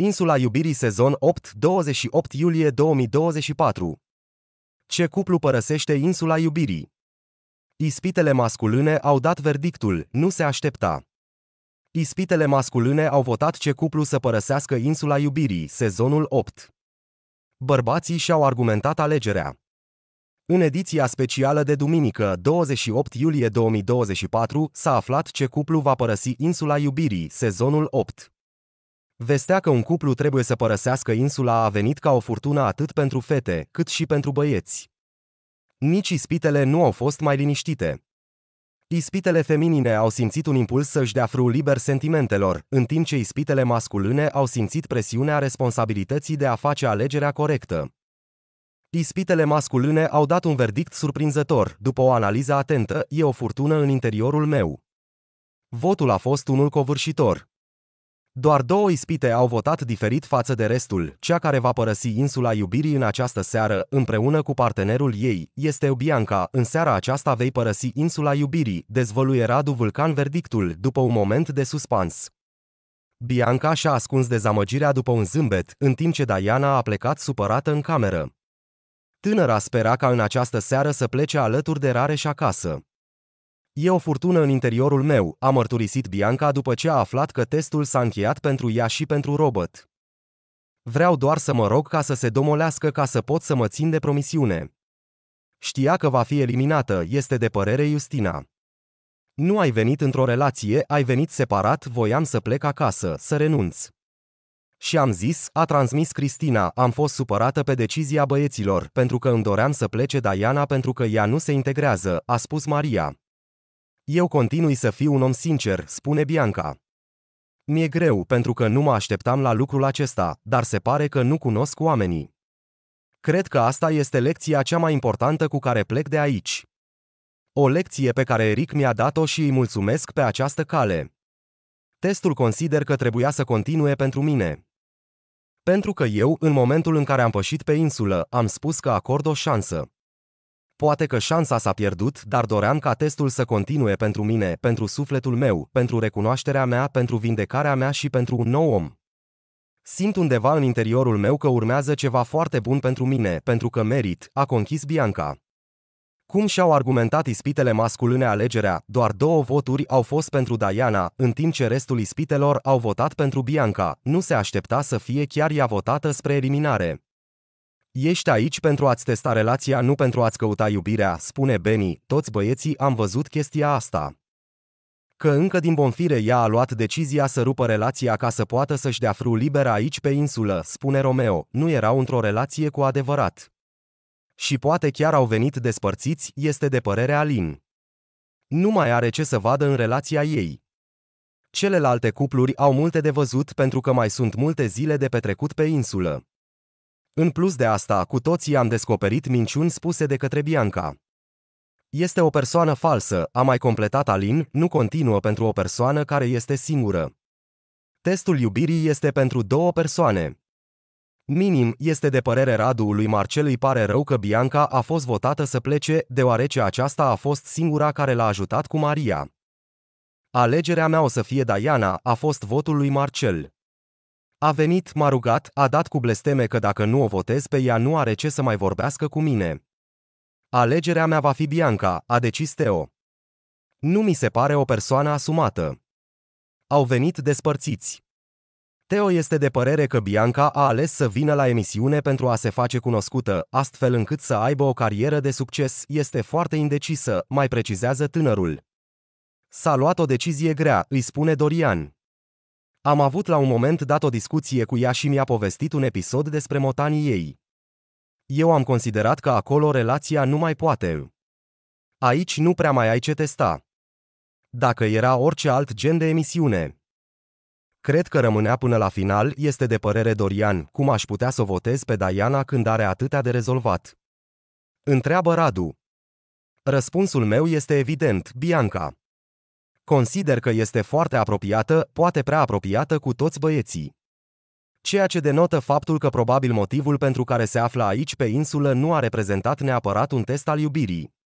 Insula iubirii sezon 8, 28 iulie 2024 Ce cuplu părăsește insula iubirii? Ispitele masculine au dat verdictul, nu se aștepta. Ispitele masculine au votat ce cuplu să părăsească insula iubirii, sezonul 8. Bărbații și-au argumentat alegerea. În ediția specială de duminică, 28 iulie 2024, s-a aflat ce cuplu va părăsi insula iubirii, sezonul 8. Vestea că un cuplu trebuie să părăsească insula a venit ca o furtună atât pentru fete, cât și pentru băieți. Nici ispitele nu au fost mai liniștite. Ispitele feminine au simțit un impuls să-și dea fru liber sentimentelor, în timp ce ispitele masculine au simțit presiunea responsabilității de a face alegerea corectă. Ispitele masculine au dat un verdict surprinzător, după o analiză atentă, e o furtună în interiorul meu. Votul a fost unul covârșitor. Doar două ispite au votat diferit față de restul. Cea care va părăsi insula iubirii în această seară, împreună cu partenerul ei, este Bianca. În seara aceasta vei părăsi insula iubirii, dezvăluie Radu Vulcan verdictul, după un moment de suspans. Bianca și-a ascuns dezamăgirea după un zâmbet, în timp ce Diana a plecat supărată în cameră. Tânăra spera ca în această seară să plece alături de Rareș acasă. E o furtună în interiorul meu, a mărturisit Bianca după ce a aflat că testul s-a încheiat pentru ea și pentru robot. Vreau doar să mă rog ca să se domolească ca să pot să mă țin de promisiune. Știa că va fi eliminată, este de părere Justina. Nu ai venit într-o relație, ai venit separat, voiam să plec acasă, să renunț. Și am zis, a transmis Cristina, am fost supărată pe decizia băieților, pentru că îmi doream să plece Diana pentru că ea nu se integrează, a spus Maria. Eu continui să fiu un om sincer, spune Bianca. Mi-e greu pentru că nu mă așteptam la lucrul acesta, dar se pare că nu cunosc oamenii. Cred că asta este lecția cea mai importantă cu care plec de aici. O lecție pe care Eric mi-a dat-o și îi mulțumesc pe această cale. Testul consider că trebuia să continue pentru mine. Pentru că eu, în momentul în care am pășit pe insulă, am spus că acord o șansă. Poate că șansa s-a pierdut, dar doream ca testul să continue pentru mine, pentru sufletul meu, pentru recunoașterea mea, pentru vindecarea mea și pentru un nou om. Simt undeva în interiorul meu că urmează ceva foarte bun pentru mine, pentru că merit, a conchis Bianca. Cum și-au argumentat ispitele masculine alegerea, doar două voturi au fost pentru Diana, în timp ce restul ispitelor au votat pentru Bianca, nu se aștepta să fie chiar ea votată spre eliminare. Ești aici pentru a-ți testa relația, nu pentru a-ți căuta iubirea, spune Benny, toți băieții am văzut chestia asta. Că încă din bonfire ea a luat decizia să rupă relația ca să poată să-și dea fru liberă aici pe insulă, spune Romeo, nu erau într-o relație cu adevărat. Și poate chiar au venit despărțiți, este de părere Alin. Nu mai are ce să vadă în relația ei. Celelalte cupluri au multe de văzut pentru că mai sunt multe zile de petrecut pe insulă. În plus de asta, cu toții am descoperit minciuni spuse de către Bianca. Este o persoană falsă, a mai completat Alin, nu continuă pentru o persoană care este singură. Testul iubirii este pentru două persoane. Minim este de părere Radu lui Marcel îi pare rău că Bianca a fost votată să plece, deoarece aceasta a fost singura care l-a ajutat cu Maria. Alegerea mea o să fie Diana, a fost votul lui Marcel. A venit, m-a rugat, a dat cu blesteme că dacă nu o votez pe ea nu are ce să mai vorbească cu mine. Alegerea mea va fi Bianca, a decis Teo. Nu mi se pare o persoană asumată. Au venit despărțiți. Teo este de părere că Bianca a ales să vină la emisiune pentru a se face cunoscută, astfel încât să aibă o carieră de succes, este foarte indecisă, mai precizează tânărul. S-a luat o decizie grea, îi spune Dorian. Am avut la un moment dat o discuție cu ea și mi-a povestit un episod despre motanii ei. Eu am considerat că acolo relația nu mai poate. Aici nu prea mai ai ce testa. Dacă era orice alt gen de emisiune. Cred că rămânea până la final, este de părere Dorian, cum aș putea să votez pe Diana când are atâtea de rezolvat. Întreabă Radu. Răspunsul meu este evident, Bianca. Consider că este foarte apropiată, poate prea apropiată cu toți băieții. Ceea ce denotă faptul că probabil motivul pentru care se află aici pe insulă nu a reprezentat neapărat un test al iubirii.